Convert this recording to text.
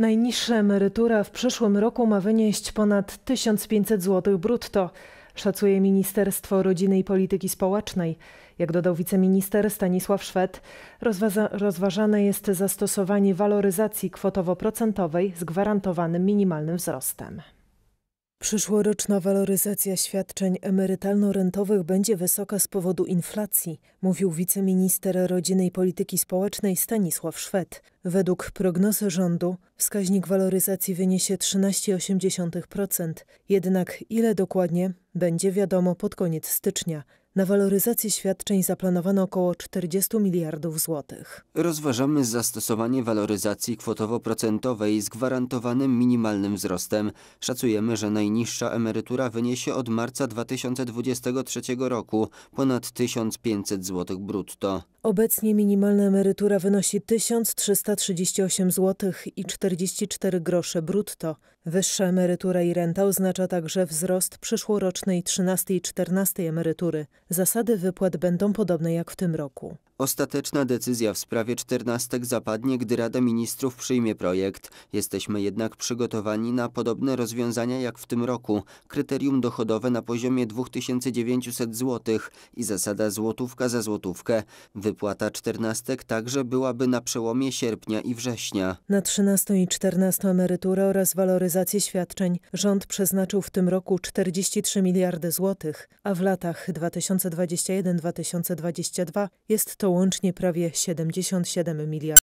Najniższa emerytura w przyszłym roku ma wynieść ponad 1500 zł brutto, szacuje Ministerstwo Rodziny i Polityki Społecznej. Jak dodał wiceminister Stanisław Szwed, rozważane jest zastosowanie waloryzacji kwotowo-procentowej z gwarantowanym minimalnym wzrostem. Przyszłoroczna waloryzacja świadczeń emerytalno-rentowych będzie wysoka z powodu inflacji, mówił wiceminister Rodziny i Polityki Społecznej Stanisław Szwed. Według prognozy rządu wskaźnik waloryzacji wyniesie 13,8%, jednak ile dokładnie będzie wiadomo pod koniec stycznia. Na waloryzację świadczeń zaplanowano około 40 miliardów złotych. Rozważamy zastosowanie waloryzacji kwotowo-procentowej z gwarantowanym minimalnym wzrostem. Szacujemy, że najniższa emerytura wyniesie od marca 2023 roku ponad 1500 zł brutto. Obecnie minimalna emerytura wynosi 1338 zł i 44 grosze brutto. Wyższa emerytura i renta oznacza także wzrost przyszłorocznej 13 i 14 emerytury. Zasady wypłat będą podobne jak w tym roku. Ostateczna decyzja w sprawie czternastek zapadnie, gdy Rada Ministrów przyjmie projekt. Jesteśmy jednak przygotowani na podobne rozwiązania jak w tym roku. Kryterium dochodowe na poziomie 2900 zł i zasada złotówka za złotówkę. Wypłata czternastek także byłaby na przełomie sierpnia i września. Na 13 i 14 emeryturę oraz waloryzację świadczeń rząd przeznaczył w tym roku 43 miliardy złotych, a w latach 2021-2022 jest to łącznie prawie 77 miliardów.